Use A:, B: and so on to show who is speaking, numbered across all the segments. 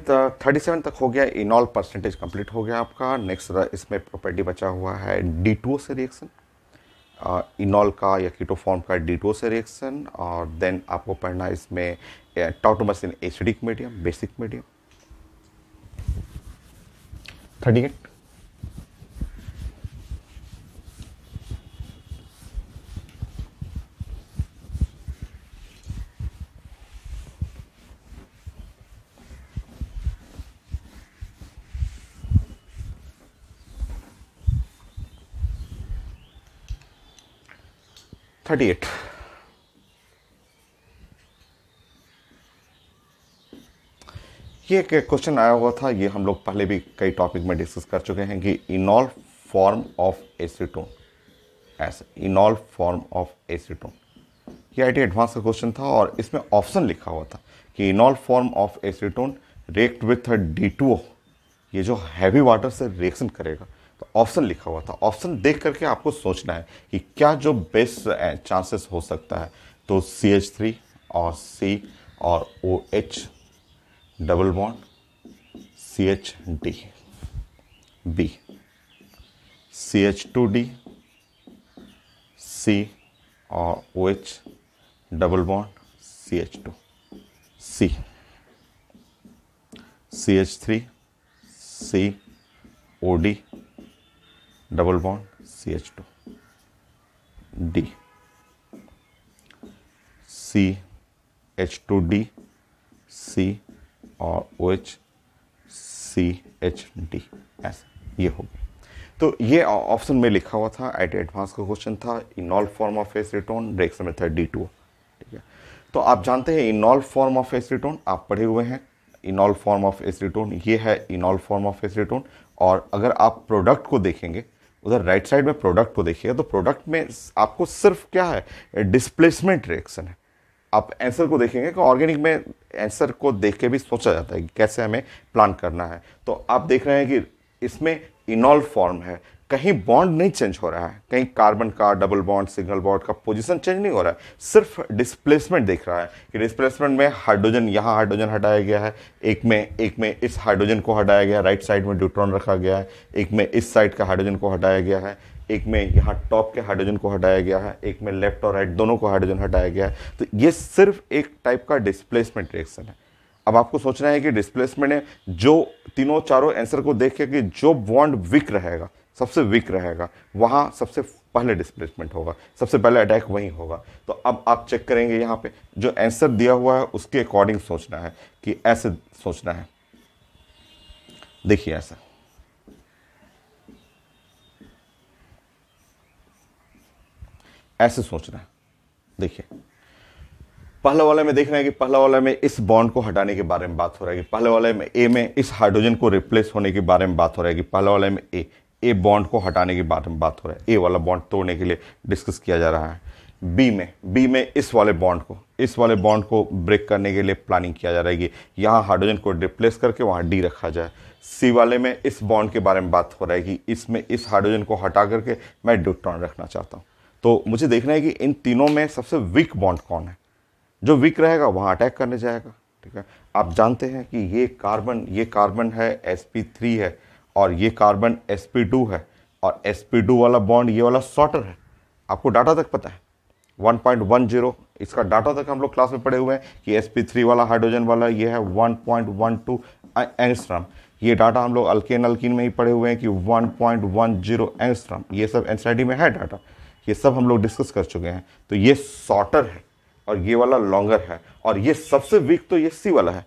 A: Point thirty seven तक हो गया इनॉल परसेंटेज कंप्लीट हो गया आपका नेक्स्ट uh, इसमें प्रॉपर्टी बचा हुआ है डी टू से रिएक्शन uh, इनॉल का या कीटोफॉर्म का डी टू से रिएक्शन और देन आपको पढ़ना है इसमें tautomers in acidic medium basic medium thirty eight thirty eight ये एक क्वेश्चन आया हुआ था ये हम लोग पहले भी कई टॉपिक में डिस्कस कर चुके हैं कि इनॉल फॉर्म ऑफ एसीटोन ऐसे इनॉल फॉर्म ऑफ एसीटोन ये आई टी एडवांस का क्वेश्चन था और इसमें ऑप्शन लिखा हुआ था कि enol form of acetone react with D ये जो हैवी वाटर से रिएक्शन करेगा ऑप्शन लिखा हुआ था ऑप्शन देख करके आपको सोचना है कि क्या जो बेस्ट चांसेस हो सकता है तो सी एच थ्री और सी और O H double bond C H D B C H two D C और O H double bond C H two C C H three C O D double bond C H two D C H two D C और O H C H D S ये होगी तो ये option में लिखा हुआ था आई advance का क्वेश्चन था enol form of acetone break समय था डी टू ठीक है तो आप जानते हैं enol form of acetone आप पढ़े हुए हैं इनॉल फॉर्म ऑफ एसिटोन ये है इनॉल फॉर्म ऑफ एसिटोन और अगर आप प्रोडक्ट को देखेंगे उधर राइट साइड में प्रोडक्ट को देखिएगा तो प्रोडक्ट में आपको सिर्फ क्या है डिस्प्लेसमेंट रिएक्शन है आप आंसर को देखेंगे कि ऑर्गेनिक में आंसर को देख के भी सोचा जाता है कि कैसे हमें प्लान करना है तो आप देख रहे हैं कि इसमें इनॉल फॉर्म है कहीं बॉन्ड नहीं चेंज हो रहा है कहीं कार्बन का डबल बॉन्ड सिंगल बॉन्ड का पोजीशन चेंज नहीं हो रहा है सिर्फ डिस्प्लेसमेंट देख रहा है कि डिस्प्लेसमेंट में हाइड्रोजन यहाँ हाइड्रोजन हटाया गया है एक में एक में इस हाइड्रोजन को हटाया गया राइट साइड में ड्यूट्रॉन रखा गया है एक में इस साइड का हाइड्रोजन को हटाया गया है एक में यहाँ टॉप के हाइड्रोजन को हटाया गया है एक में लेफ्ट और राइट दोनों को हाइड्रोजन हटाया गया है तो ये सिर्फ एक टाइप का डिस्प्लेसमेंट रिएक्शन है अब आपको सोचना है कि डिस्प्लेसमेंट है जो तीनों चारों आंसर को देख के कि जो बॉन्ड विक रहेगा सबसे वीक रहेगा वहाँ सबसे पहले डिस्प्लेसमेंट होगा सबसे पहले अटैक वहीं होगा तो अब आप चेक करेंगे यहाँ पे जो आंसर दिया हुआ है उसके अकॉर्डिंग सोचना है कि ऐसे सोचना है देखिए ऐसा ऐसे सोचना है देखिए पहला वाला में देख रहे हैं कि पहला वाला में इस बॉन्ड को हटाने के बारे में बात हो रहा है पहले वाले में ए में इस हाइड्रोजन को रिप्लेस होने के बारे में बात हो रहा है पहला वाले में ए ए बॉन्ड को हटाने की बात में बात हो रहा है ए वाला बॉन्ड तोड़ने के लिए डिस्कस किया जा रहा है बी में बी में इस वाले बॉन्ड को इस वाले बॉन्ड को ब्रेक करने के लिए प्लानिंग किया जा रहा है कि यहाँ हाइड्रोजन को रिप्लेस करके वहाँ डी रखा जाए सी वाले में इस बॉन्ड के बारे में बात हो रहा है कि इसमें इस हाइड्रोजन को हटा करके मैं ड्यूट्रॉन रखना चाहता हूँ तो मुझे देखना है कि इन तीनों में सबसे वीक बॉन्ड कौन है जो वीक रहेगा वहाँ अटैक करने जाएगा ठीक है आप जानते हैं कि ये कार्बन ये कार्बन है एस है और ये कार्बन sp2 है और sp2 वाला बॉन्ड ये वाला शॉर्टर है आपको डाटा तक पता है 1.10 इसका डाटा तक हम लोग क्लास में पढ़े हुए हैं कि sp3 वाला हाइड्रोजन वाला ये है 1.12 एंगस्ट्रम ये डाटा हम लोग अल्केन अल्किन में ही पढ़े हुए हैं कि 1.10 एंगस्ट्रम ये सब एन में है डाटा ये सब हम लोग डिस्कस कर चुके हैं तो ये शॉर्टर है और ये वाला लॉन्गर है और ये सबसे वीक तो ये सी वाला है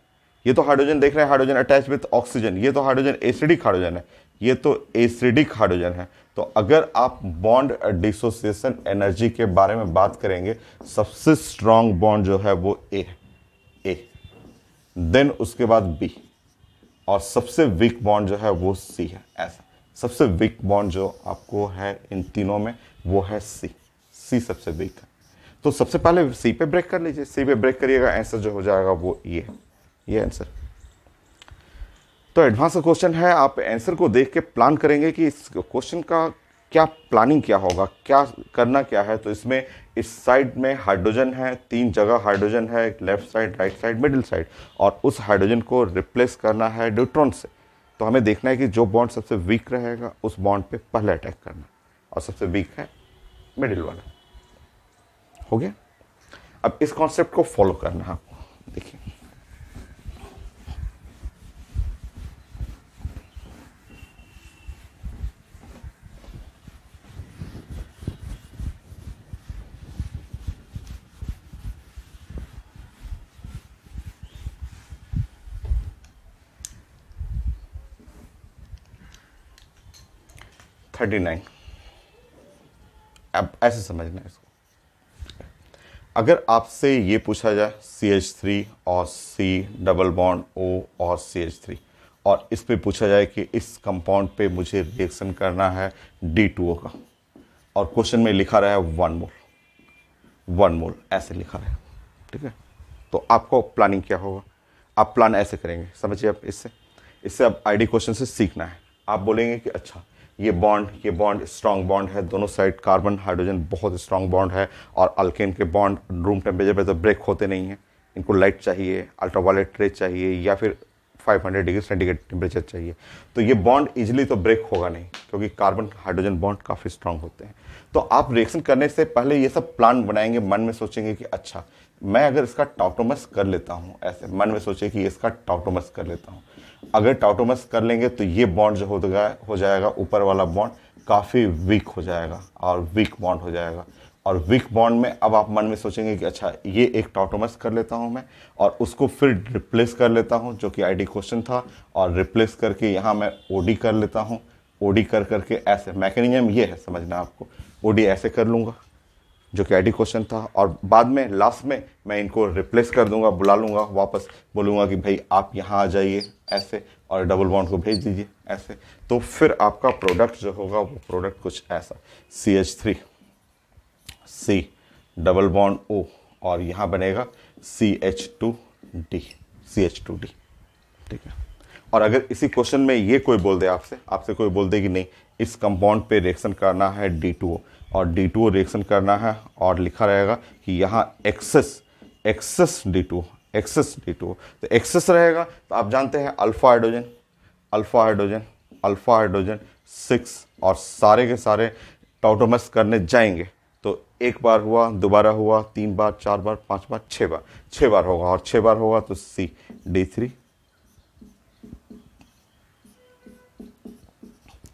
A: ये तो हाइड्रोजन देख रहे हैं हाइड्रोजन अटैच विथ ऑक्सीजन ये तो हाइड्रोजन एसिडिक हाइड्रोजन है ये तो एसिडिक हाइड्रोजन है तो अगर आप बॉन्ड डिसोसिएशन एनर्जी के बारे में बात करेंगे सबसे स्ट्रांग बॉन्ड जो है वो ए है ए देन उसके बाद बी और सबसे वीक बॉन्ड जो है वो सी है ऐसा सबसे वीक बॉन्ड जो आपको है इन तीनों में वो है सी सी सबसे वीक है तो सबसे पहले सी पे ब्रेक कर लीजिए सी पे ब्रेक करिएगा आंसर जो हो जाएगा वो ये है ये आंसर तो एडवांस क्वेश्चन है आप आंसर को देख के प्लान करेंगे कि इस क्वेश्चन का क्या प्लानिंग क्या होगा क्या करना क्या है तो इसमें इस साइड में हाइड्रोजन है तीन जगह हाइड्रोजन है left side right side middle side और उस हाइड्रोजन को रिप्लेस करना है ड्यूट्रॉन से तो हमें देखना है कि जो बॉन्ड सबसे वीक रहेगा उस बॉन्ड पे पहले अटैक करना और सबसे वीक है मिडिल वाला हो गया अब इस कॉन्सेप्ट को फॉलो करना है आपको देखिए थर्टी नाइन अब ऐसे समझना है इसको अगर आपसे ये पूछा जाए सी एच थ्री और सी डबल बॉन्ड ओ और सी एच थ्री और इस पे पूछा जाए कि इस कंपाउंड पे मुझे रिएक्शन करना है डी टू ओ का और क्वेश्चन में लिखा रहा है वन मोल वन मोल ऐसे लिखा रहा है ठीक है तो आपको प्लानिंग क्या होगा आप प्लान ऐसे करेंगे समझिए आप इससे इससे आप आईडी क्वेश्चन से सीखना है आप बोलेंगे कि अच्छा ये बॉन्ड ये बॉन्ड स्ट्रांग बॉन्ड है दोनों साइड कार्बन हाइड्रोजन बहुत स्ट्रांग बॉन्ड है और अल्केन के बॉन्ड रूम टेम्परेचर पर तो ब्रेक होते नहीं हैं इनको लाइट चाहिए अल्ट्रावायलेट रेज चाहिए या फिर 500 डिग्री सेंटीग्रेड टेम्परेचर चाहिए तो ये बॉन्ड इजिली तो ब्रेक होगा नहीं क्योंकि कार्बन हाइड्रोजन बॉन्ड काफ़ी स्ट्रांग होते हैं तो आप रिएक्शन करने से पहले ये सब प्लान बनाएंगे मन में सोचेंगे कि अच्छा मैं अगर इसका टॉक्टोमस कर लेता हूँ ऐसे मन में सोचे कि इसका टॉक्टोमस कर लेता हूँ अगर टाउटोमस कर लेंगे तो ये बॉन्ड जो हो हो जाएगा ऊपर वाला बॉन्ड काफ़ी वीक हो जाएगा और वीक बॉन्ड हो जाएगा और वीक बॉन्ड में अब आप मन में सोचेंगे कि अच्छा ये एक टॉटोमस कर लेता हूँ मैं और उसको फिर रिप्लेस कर लेता हूँ जो कि आईडी क्वेश्चन था और रिप्लेस करके यहाँ मैं ओडी कर लेता हूँ ओडी कर करके ऐसे मैकेनिज्म ये है समझना आपको ओडी ऐसे कर लूँगा जो कि आईडी क्वेश्चन था और बाद में लास्ट में मैं इनको रिप्लेस कर दूंगा बुला लूंगा वापस बोलूँगा कि भाई आप यहाँ आ जाइए ऐसे और डबल बॉन्ड को भेज दीजिए ऐसे तो फिर आपका प्रोडक्ट जो होगा वो प्रोडक्ट कुछ ऐसा C H three C double bond O और यहाँ बनेगा C H two D C H two D ठीक है और अगर इसी क्वेश्चन में ये कोई बोल दे आपसे आपसे कोई बोल दे कि नहीं इस कंपाउंड पे रिएक्शन करना है डी टू ओ और डी टू रिएक्शन करना है और लिखा रहेगा कि यहाँ excess excess D two excess D two तो एक्सेस रहेगा तो आप जानते हैं alpha hydrogen alpha hydrogen alpha hydrogen six और सारे के सारे टोटोमस करने जाएंगे तो एक बार हुआ दोबारा हुआ तीन बार चार बार पाँच बार छः बार छः बार होगा और छः बार होगा तो सी डी थ्री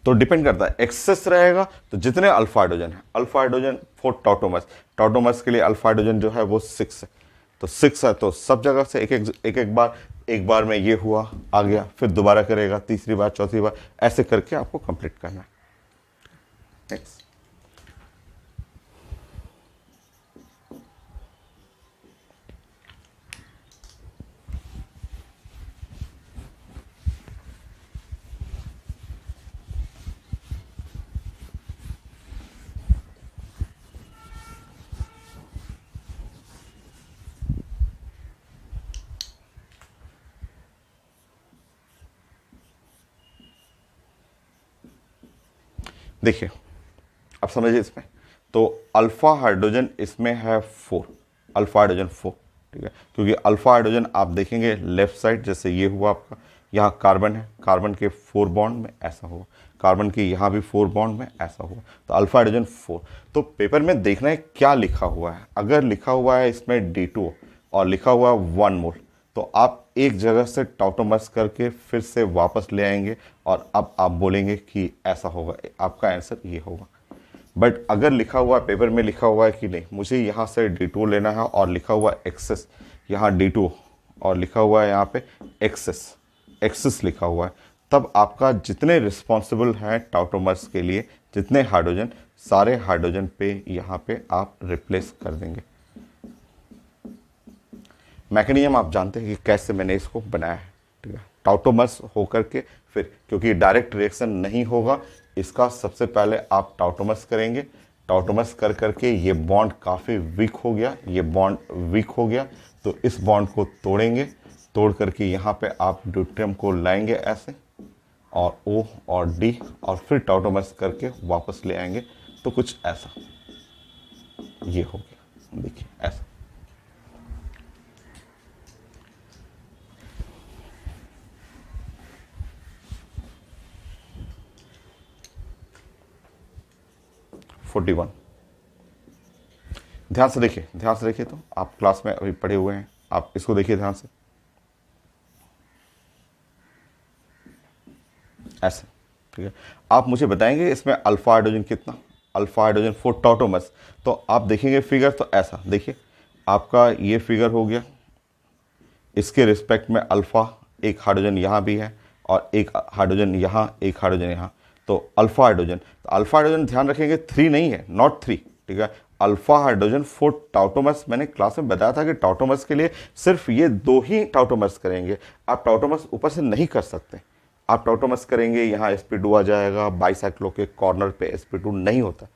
A: तो डिपेंड करता है एक्सेस रहेगा तो जितने अल्फाइड्रोजन है अल्फाइड्रोजन फोर टॉटोमस टॉटोमस के लिए अल्फाइड्रोजन जो है वो सिक्स है तो सिक्स है तो सब जगह से एक एक एक एक बार एक बार में ये हुआ आ गया फिर दोबारा करेगा तीसरी बार चौथी बार ऐसे करके आपको कंप्लीट करना है नेक्स्ट देखिए आप समझिए इसमें तो अल्फ़ा हाइड्रोजन इसमें है फोर अल्फ़ा हाइड्रोजन फोर ठीक है क्योंकि अल्फ़ा हाइड्रोजन आप देखेंगे लेफ्ट साइड जैसे ये हुआ आपका यहाँ कार्बन है कार्बन के फोर बॉन्ड में ऐसा हुआ कार्बन के यहाँ भी फोर बॉन्ड में ऐसा हुआ तो अल्फ़ा हाइड्रोजन फोर तो पेपर में देखना है क्या लिखा हुआ है अगर लिखा हुआ है इसमें डी टू और लिखा हुआ है वन मोल तो आप एक जगह से टॉटोमस करके फिर से वापस ले आएंगे और अब आप बोलेंगे कि ऐसा होगा आपका आंसर ये होगा बट अगर लिखा हुआ पेपर में लिखा हुआ है कि नहीं मुझे यहाँ से डी टू लेना है और लिखा हुआ एक्सेस यहाँ डी टू और लिखा हुआ है यहाँ पे एक्सेस एक्सेस लिखा हुआ है तब आपका जितने रिस्पॉन्सिबल हैं टाउटोमर्स के लिए जितने हाइड्रोजन सारे हाइड्रोजन पे यहाँ पे आप रिप्लेस कर देंगे मैकेनिज्म आप जानते हैं कि कैसे मैंने इसको बनाया है ठीक है टाउटोमस होकर के फिर क्योंकि डायरेक्ट रिएक्शन नहीं होगा इसका सबसे पहले आप टाउटोमस करेंगे टाउटोमस कर करके ये बॉन्ड काफ़ी वीक हो गया ये बॉन्ड वीक हो गया तो इस बॉन्ड को तोड़ेंगे तोड़ करके यहाँ पे आप ड्यूट्रियम को लाएंगे ऐसे और ओ और डी और फिर टाउटोमस करके वापस ले आएंगे तो कुछ ऐसा ये हो गया देखिए ऐसा फोर्टी वन ध्यान से देखिए ध्यान से देखिए तो आप क्लास में अभी पढ़े हुए हैं आप इसको देखिए ध्यान से ऐसे ठीक है आप मुझे बताएंगे इसमें अल्फा हाइड्रोजन कितना अल्फा हाइड्रोजन फोर टॉटोमस तो आप देखेंगे फिगर तो ऐसा देखिए आपका ये फिगर हो गया इसके रिस्पेक्ट में अल्फा एक हाइड्रोजन यहाँ भी है और एक हाइड्रोजन यहाँ एक हाइड्रोजन यहाँ तो अल्फा हाइड्रोजन तो अल्फा हाइड्रोजन ध्यान रखेंगे थ्री नहीं है नॉट थ्री ठीक है अल्फा हाइड्रोजन फोर टाउटोमस मैंने क्लास में बताया था कि टाउटोमस के लिए सिर्फ ये दो ही टाउटोमस करेंगे आप टाउटोमस ऊपर से नहीं कर सकते आप टाउटोमस करेंगे यहाँ एस आ जाएगा बाईसाइक्लो के कॉर्नर पर एस नहीं होता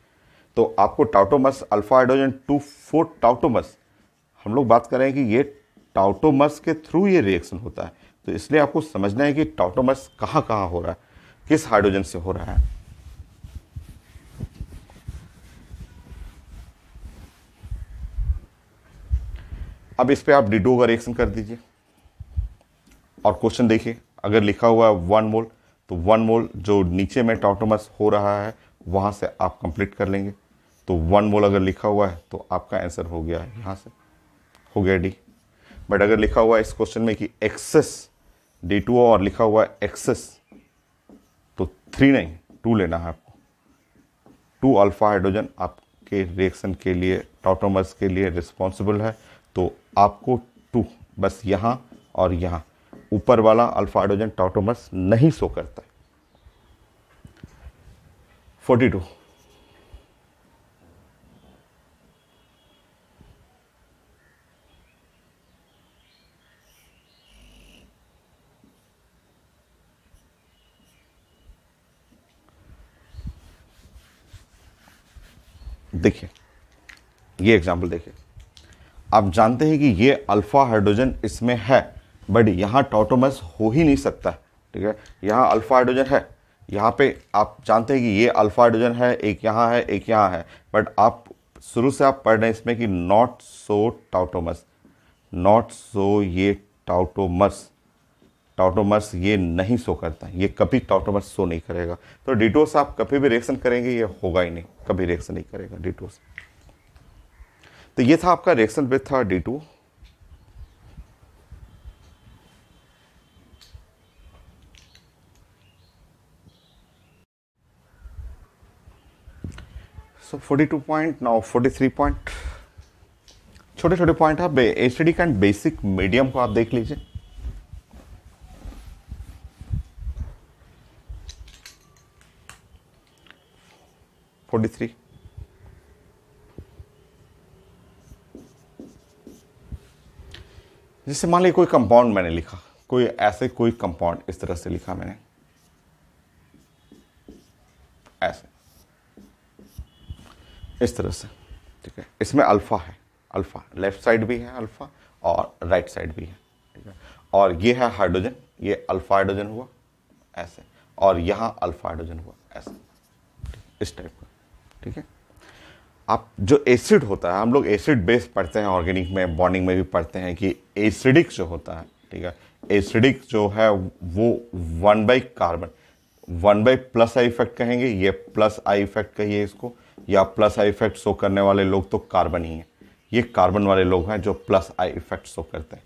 A: तो आपको tautomers alpha hydrogen two four tautomers हम लोग बात करें कि ये टाउटोमस के थ्रू ये रिएक्शन होता है तो इसलिए आपको समझना है कि टाउटोमस कहाँ कहाँ हो रहा है किस हाइड्रोजन से हो रहा है अब इस पर आप डिडो का रिएक्शन कर दीजिए और क्वेश्चन देखिए अगर लिखा हुआ है वन मोल तो वन मोल जो नीचे में टॉटोमस हो रहा है वहां से आप कंप्लीट कर लेंगे तो वन मोल अगर लिखा हुआ है तो आपका आंसर हो गया है यहां से हो गया डी बट अगर लिखा हुआ है इस क्वेश्चन में कि एक्सेस डी टू और लिखा हुआ है एक्सेस थ्री नहीं टू लेना है आपको टू अल्फ़ा हाइड्रोजन आपके रिएक्शन के लिए टॉटोमर्स के लिए रिस्पॉन्सिबल है तो आपको टू बस यहाँ और यहाँ ऊपर वाला अल्फ़ा हाइड्रोजन टॉटोमर्स नहीं शो करता है टू देखिए ये एग्जाम्पल देखिए आप जानते हैं कि ये अल्फा हाइड्रोजन इसमें है बट यहाँ टोटोमस हो ही नहीं सकता ठीक है यहाँ अल्फा हाइड्रोजन है यहाँ पे आप जानते हैं कि ये अल्फा हाइड्रोजन है एक यहाँ है एक यहाँ है बट आप शुरू से आप पढ़ रहे हैं इसमें कि नॉट सो टाउटोमस नॉट सो ये टाउटोमस टॉटोमर्स ये नहीं सो करता ये कभी टॉटोमर्स सो नहीं करेगा तो डिटोस आप कभी भी रिएक्शन करेंगे ये होगा ही नहीं कभी रिएक्शन नहीं करेगा डिटोस तो ये था आपका रिएक्शन विथ था D two two point now forty three point छोटे छोटे पॉइंट आप एच डी बेसिक मीडियम को आप देख लीजिए 43 जैसे मान लीजिए कोई कंपाउंड मैंने लिखा कोई ऐसे कोई कंपाउंड इस तरह से लिखा मैंने ऐसे इस तरह से ठीक है इसमें अल्फा है अल्फा लेफ्ट साइड भी है अल्फा और राइट साइड भी है ठीक है और ये है हाइड्रोजन ये अल्फा हाइड्रोजन हुआ ऐसे और यहाँ अल्फा हाइड्रोजन हुआ ऐसे इस टाइप का ठीक है आप जो एसिड होता है हम लोग एसिड बेस पढ़ते हैं ऑर्गेनिक में बॉन्डिंग में भी पढ़ते हैं कि एसिडिक जो होता है ठीक है एसिडिक जो है वो one by carbon one by plus I effect कहेंगे ये प्लस आई इफेक्ट कहिए इसको या प्लस आई इफेक्ट शो करने वाले लोग तो कार्बन ही हैं ये कार्बन वाले लोग हैं जो प्लस आई इफेक्ट शो करते हैं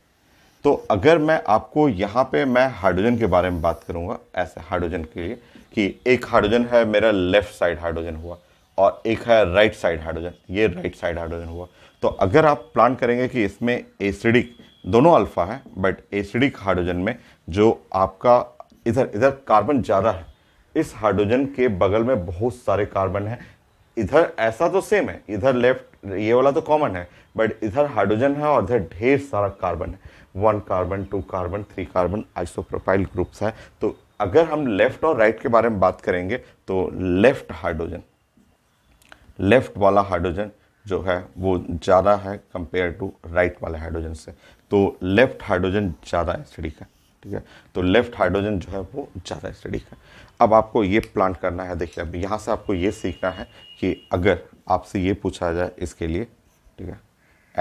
A: तो अगर मैं आपको यहाँ पे मैं हाइड्रोजन के बारे में बात करूँगा ऐसे हाइड्रोजन के लिए कि एक हाइड्रोजन है मेरा लेफ्ट साइड हाइड्रोजन हुआ और एक है राइट साइड हाइड्रोजन ये राइट साइड हाइड्रोजन हुआ तो अगर आप प्लान करेंगे कि इसमें एसिडिक दोनों अल्फ़ा है बट एसिडिक हाइड्रोजन में जो आपका इधर इधर कार्बन ज़्यादा है इस हाइड्रोजन के बगल में बहुत सारे कार्बन हैं इधर ऐसा तो सेम है इधर लेफ्ट ये वाला तो कॉमन है बट इधर हाइड्रोजन है और इधर ढेर सारा कार्बन है one carbon two carbon three carbon isopropyl groups है तो अगर हम लेफ्ट और राइट के बारे में बात करेंगे तो लेफ्ट हाइड्रोजन लेफ्ट वाला हाइड्रोजन जो है वो ज़्यादा है कंपेयर टू राइट वाले हाइड्रोजन से तो लेफ्ट हाइड्रोजन ज़्यादा एसिडिक है ठीक है तो लेफ्ट हाइड्रोजन जो है वो ज़्यादा एसिडिक है अब आपको ये प्लांट करना है देखिए अब यहाँ से आपको ये सीखना है कि अगर आपसे ये पूछा जाए इसके लिए ठीक है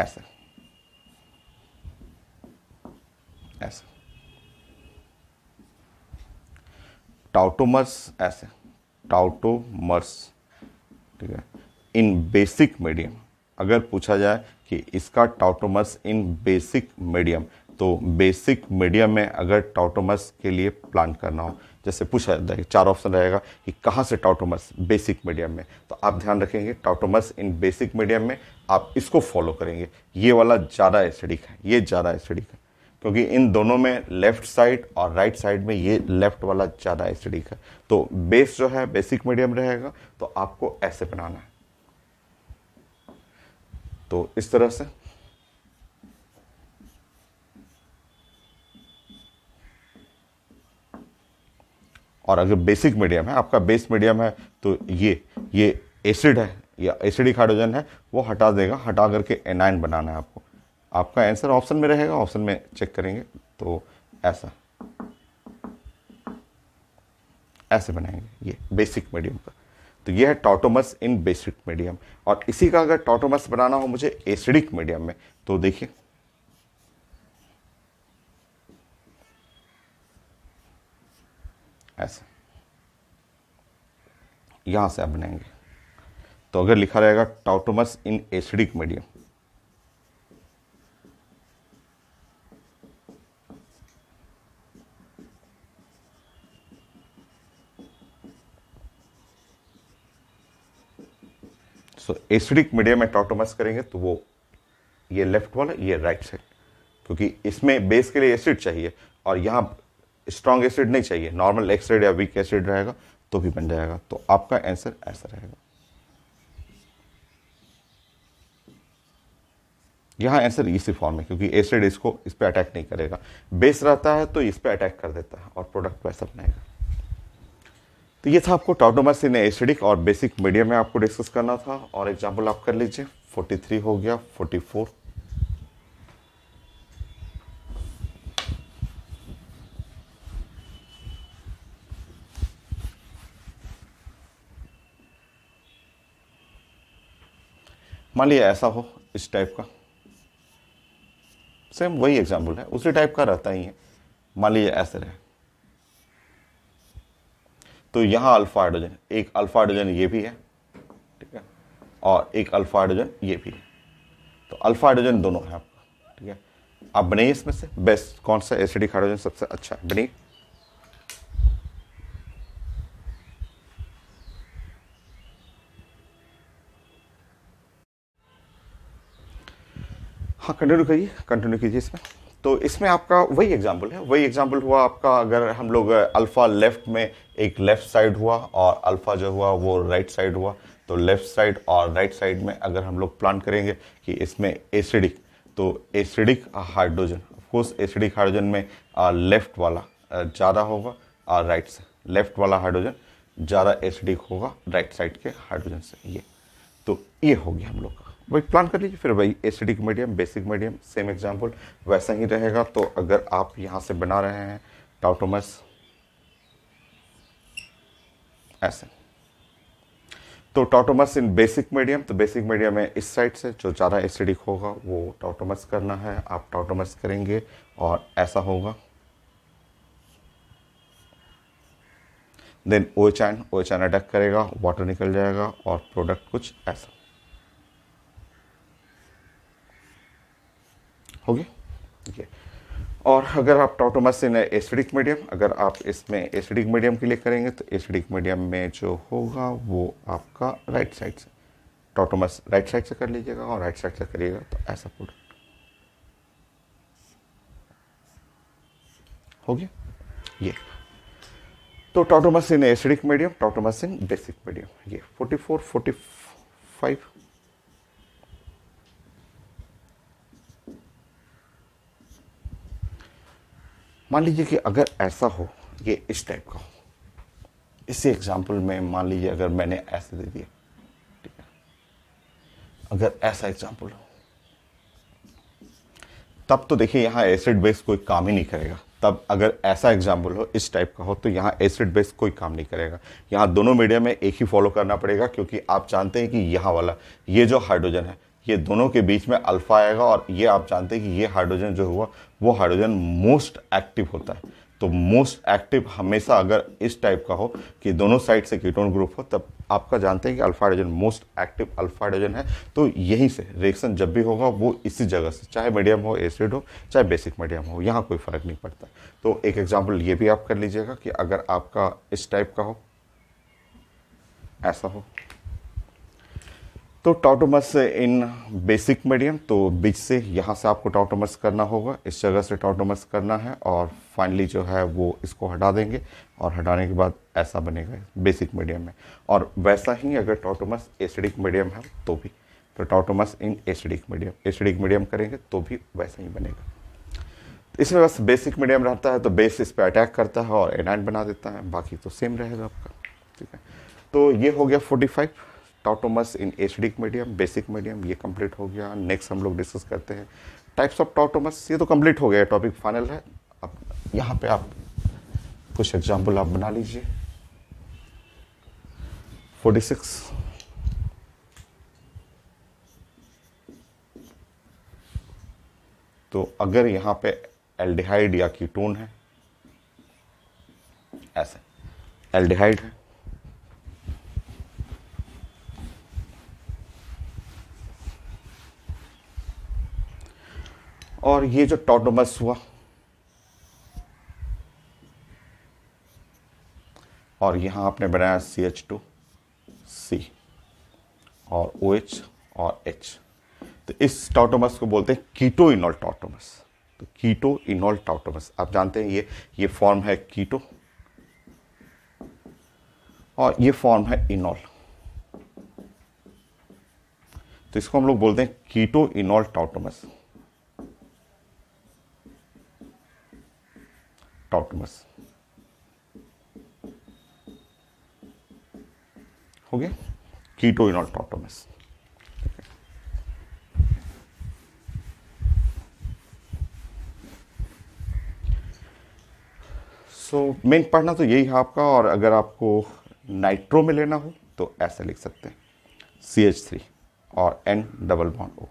A: ऐसे ऐसे टाउटोमर्स ऐसे टाउटोमर्स ठीक है इन बेसिक मीडियम अगर पूछा जाए कि इसका टाउटोमस इन बेसिक मीडियम तो बेसिक मीडियम में अगर टाउटोमस के लिए प्लान करना हो जैसे पूछा जाता है चार ऑप्शन रहेगा कि कहाँ से टाउटोमस बेसिक मीडियम में तो आप ध्यान रखेंगे टाउटोमस इन बेसिक मीडियम में आप इसको फॉलो करेंगे ये वाला ज़्यादा एसिडिक है ये ज़्यादा एसिडिक है क्योंकि इन दोनों में लेफ्ट साइड और राइट साइड में ये लेफ्ट वाला ज़्यादा एसिडिक है तो बेस जो है बेसिक मीडियम रहेगा तो आपको ऐसे बनाना है तो इस तरह से और अगर बेसिक मीडियम है आपका बेस मीडियम है तो ये ये एसिड है या एसिडिक हाइड्रोजन है वो हटा देगा हटा करके एनाइन बनाना है आपको आपका आंसर ऑप्शन में रहेगा ऑप्शन में चेक करेंगे तो ऐसा ऐसे बनाएंगे ये बेसिक मीडियम का तो यह है टॉटोमस इन बेसिक मीडियम और इसी का अगर टॉटोमस बनाना हो मुझे एसिडिक मीडियम में तो देखिए ऐसा यहां से आप बनाएंगे तो अगर लिखा रहेगा tautomers in acidic medium so acidic media में टॉटोमस करेंगे तो वो ये लेफ्ट वाला ये राइट साइड क्योंकि इसमें बेस के लिए एसिड चाहिए और यहाँ स्ट्रॉन्ग एसिड नहीं चाहिए नॉर्मल एक्सिड या वीक एसिड रहेगा तो भी बन जाएगा तो आपका आंसर ऐसा रहेगा यहाँ आंसर इसी फॉर्म है क्योंकि एसिड इसको इस पर अटैक नहीं करेगा बेस रहता है तो इस पर अटैक कर देता है और प्रोडक्ट वैसा बनाएगा तो ये था आपको टॉटोमस इन एसिडिक और बेसिक मीडियम में आपको डिस्कस करना था और एग्जाम्पल आप कर लीजिए 43 हो गया 44 मान लिया ऐसा हो इस टाइप का सेम वही एग्जाम्पल है उसी टाइप का रहता ही है मान लिया ऐसे रहे तो यहां अल्फा हाइड्रोजन एक अल्फा हाइड्रोजन ये भी है ठीक है और एक अल्फा हाइड्रोजन ये भी है तो अल्फा हाइड्रोजन दोनों है आपका ठीक है आप बने इसमें से बेस्ट कौन सा एसिडिक हाइड्रोजन सबसे अच्छा है बनाइए हाँ कंटिन्यू करिए कंटिन्यू कीजिए इसमें तो इसमें आपका वही एग्जाम्पल है वही एग्जाम्पल हुआ आपका अगर हम लोग अल्फ़ा लेफ्ट में एक लेफ़्ट साइड हुआ और अल्फ़ा जो हुआ वो राइट साइड हुआ तो लेफ़्ट साइड और राइट साइड में अगर हम लोग प्लान करेंगे कि इसमें एसिडिक तो acidic hydrogen of course acidic hydrogen में लेफ़्ट वाला ज़्यादा होगा और राइट लेफ़्ट वाला हाइड्रोजन ज़्यादा एसिडिक होगा राइट साइड के हाइड्रोजन से ये तो ये हो गया हम लोग का भाई प्लान कर लीजिए फिर भाई acidic medium basic medium same example वैसा ही रहेगा तो अगर आप यहाँ से बना रहे हैं टाउटोमस ऐसे तो टाटोमस इन बेसिक मीडियम तो बेसिक मीडियम में इस साइड से जो ज़्यादा एसिडिक होगा वो टाउटोमस करना है आप टाटोमस करेंगे और ऐसा होगा then O chain O chain attack करेगा वाटर निकल जाएगा और प्रोडक्ट कुछ ऐसा हो ये और अगर आप टोटोमस इन एसिडिक मीडियम अगर आप इसमें एसिडिक मीडियम के लिए करेंगे तो एसिडिक मीडियम में जो होगा वो आपका राइट साइड से टॉटोमस राइट साइड से कर लीजिएगा और राइट साइड से करिएगा तो ऐसा प्रोडक्ट हो गया ये तो tautomers in acidic medium tautomers in basic medium ये 44 45 मान लीजिए कि अगर ऐसा हो ये इस टाइप का हो इसी एग्जाम्पल में मान लीजिए अगर मैंने ऐसे दे दिया ठीक है अगर ऐसा एग्जाम्पल हो तब तो देखिए यहाँ एसिड बेस कोई काम ही नहीं करेगा तब अगर ऐसा एग्जाम्पल हो इस टाइप का हो तो यहाँ एसिड बेस कोई काम नहीं करेगा यहाँ दोनों मीडिया में एक ही फॉलो करना पड़ेगा क्योंकि आप जानते हैं कि यहाँ वाला ये जो हाइड्रोजन है ये दोनों के बीच में अल्फा आएगा और ये आप जानते हैं कि ये हाइड्रोजन जो हुआ वो हाइड्रोजन मोस्ट एक्टिव होता है तो मोस्ट एक्टिव हमेशा अगर इस टाइप का हो कि दोनों साइड से कीटोन ग्रुप हो तब आपका जानते हैं कि alpha hydrogen most active alpha hydrogen है तो यहीं से रिएक्शन जब भी होगा वो इसी जगह से चाहे मीडियम हो एसिड हो चाहे बेसिक मीडियम हो यहाँ कोई फर्क नहीं पड़ता तो एक एग्जाम्पल ये भी आप कर लीजिएगा कि अगर आपका इस टाइप का हो ऐसा हो तो टाटोमस इन बेसिक मीडियम तो बीच से यहाँ से आपको टाउटोमस करना होगा इस जगह से टाउटोमस करना है और फाइनली जो है वो इसको हटा देंगे और हटाने के बाद ऐसा बनेगा बेसिक मीडियम में और वैसा ही अगर टाउटोमस एसिडिक मीडियम है तो भी तो tautomers in acidic medium acidic medium करेंगे तो भी वैसा ही बनेगा इसमें बस बेसिक मीडियम रहता है तो बेस इस पर अटैक करता है और एनाइन बना देता है बाकी तो सेम रहेगा आपका ठीक है तो ये हो गया forty five tautomers in H medium basic medium ये कंप्लीट हो गया नेक्स्ट हम लोग डिस्कस करते हैं टाइप्स ऑफ टॉटोमस ये तो कंप्लीट हो गया टॉपिक फाइनल है अब यहाँ पे आप कुछ एग्जाम्पल आप बना लीजिए 46 तो अगर यहाँ पे एल्डिहाइड या कीटोन है ऐसे एल्डिहाइड है और ये जो टॉटोमस हुआ और यहां आपने बनाया सी एच टू सी और ओ OH एच और एच तो इस टॉटोमस को बोलते हैं कीटो इनोल टॉटोमस तो कीटो इनोल टॉटोमस आप जानते हैं ये ये फॉर्म है कीटो और ये फॉर्म है इनोल तो इसको हम लोग बोलते हैं कीटो इनॉल टॉटोमस talk to Keto हो गया कीटो इन us. सो मेन पढ़ना तो यही है आपका और अगर आपको नाइट्रो में लेना हो तो ऐसे लिख सकते हैं सी एच थ्री और एन डबल वन ओ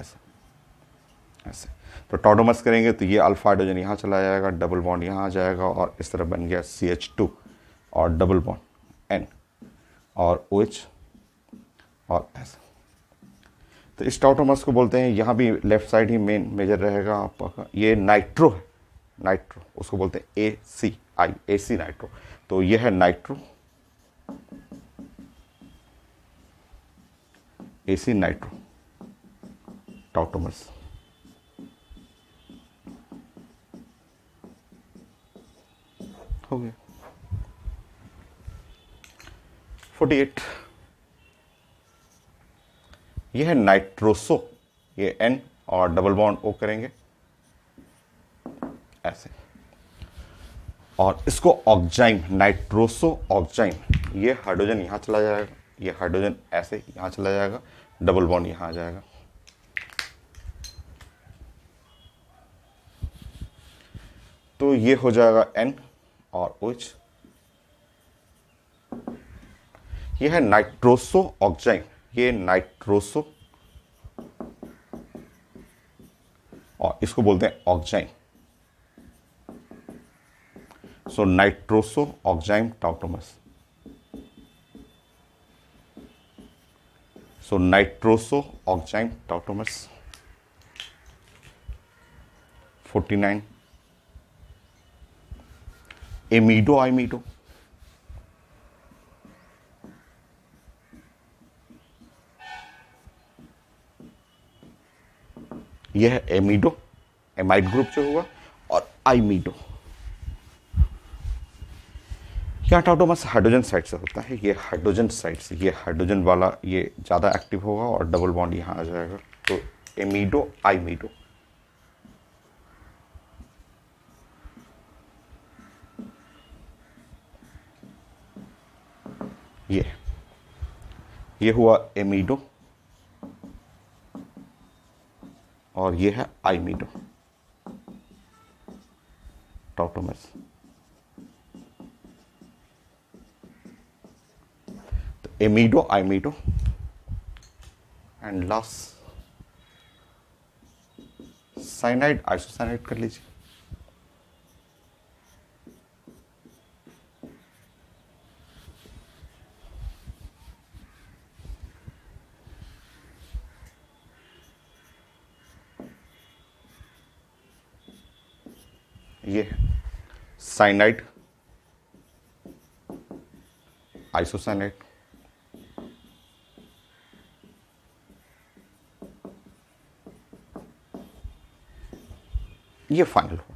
A: ऐसे ऐसे तो टॉडोमस करेंगे तो ये अल्फा हाइड्रोजन यहाँ चला जाएगा डबल बॉन्ड यहाँ आ जाएगा और इस तरह बन गया सी एच टू और डबल बॉन्ड एन और ओ एच और एस तो इस टॉटोमस को बोलते हैं यहाँ भी लेफ्ट साइड ही मेन मेजर रहेगा आपका ये नाइट्रो है नाइट्रो उसको बोलते हैं ए सी आई ए सी नाइट्रो तो ये है नाइट्रो ए सी नाइट्रो टॉटोमस हो गया 48 यह है नाइट्रोसो ये एन और डबल बॉन्ड ओ करेंगे ऐसे और इसको ऑक्जाइम नाइट्रोसो ऑक्जाइम ये हाइड्रोजन यहां चला जाएगा ये हाइड्रोजन ऐसे यहां चला जाएगा डबल बॉन्ड यहां आ जाएगा तो ये हो जाएगा एन और उच्च यह है नाइट्रोसो ऑक्जाइन ये नाइट्रोसो और इसको बोलते हैं oxime so nitroso oxime tautomers so nitroso oxime tautomers nine amido imido यह एमीडो एमिडो एमाइड ग्रुप से होगा और आइमीडो यह टाउटोमस हाइड्रोजन साइड से होता है ये हाइड्रोजन साइड से ये हाइड्रोजन वाला ये ज़्यादा एक्टिव होगा और डबल बॉन्ड यहां आ जाएगा तो एमीडो आईमीडो ये हुआ एमीडो और ये है आईमीडो टॉटोमस तो amido imido and last cyanide isocyanide कर लीजिए साइनाइड आइसोसाइनाइड ये फाइनल हो